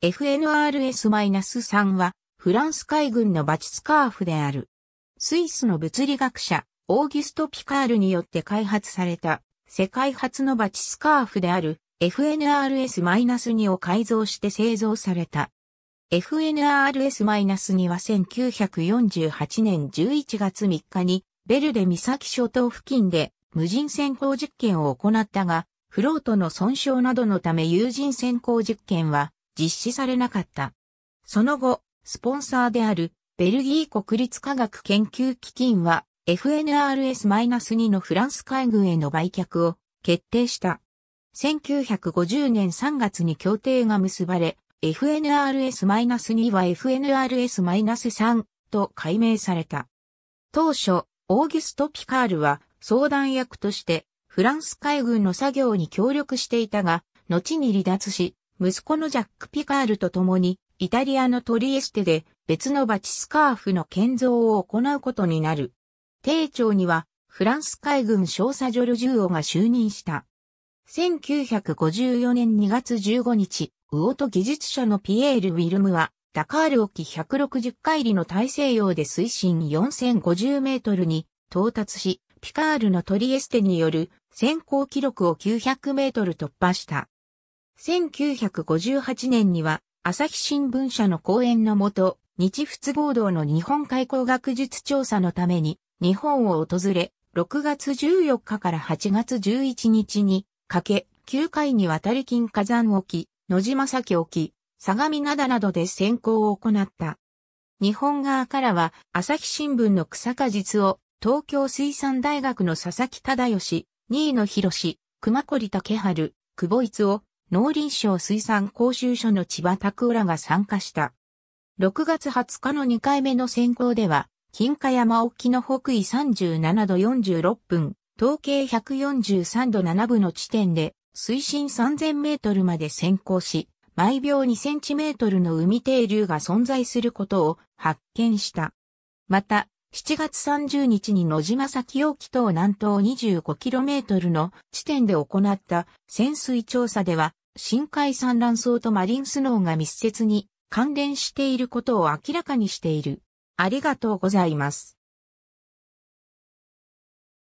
FNRS-3 は、フランス海軍のバチスカーフである。スイスの物理学者、オーギュスト・ピカールによって開発された、世界初のバチスカーフである、FNRS-2 を改造して製造された。FNRS-2 は1948年11月3日に、ベルデ岬諸島付近で無人潜航実験を行ったが、フロートの損傷などのため有人潜航実験は実施されなかった。その後、スポンサーであるベルギー国立科学研究基金は FNRS-2 のフランス海軍への売却を決定した。1950年3月に協定が結ばれ、FNRS-2 は FNRS-3 と改名された。当初、オーギュスト・ピカールは相談役としてフランス海軍の作業に協力していたが、後に離脱し、息子のジャック・ピカールと共に、イタリアのトリエステで別のバチスカーフの建造を行うことになる。丁長には、フランス海軍少佐ジョルジュオが就任した。1954年2月15日、魚と技術者のピエール・ウィルムは、ダカール沖160海里の大西洋で水深4050メートルに到達し、ピカールのトリエステによる先行記録を900メートル突破した。1958年には、朝日新聞社の講演のもと、日仏合同の日本開港学術調査のために、日本を訪れ、6月14日から8月11日に、かけ、9回にわたり金火山沖、野島崎沖、相模灘などで選考を行った。日本側からは、朝日新聞の草加実を、東京水産大学の佐々木忠義、新野博士、熊堀竹春、久保一夫、農林省水産講習所の千葉拓浦が参加した。6月20日の2回目の選考では、金華山沖の北緯37度46分、東経143度7分の地点で、水深3000メートルまで先行し、毎秒2センチメートルの海底流が存在することを発見した。また、7月30日に野島崎沖等南東2 5トルの地点で行った潜水調査では、深海産卵層とマリンスノーが密接に関連していることを明らかにしている。ありがとうございます。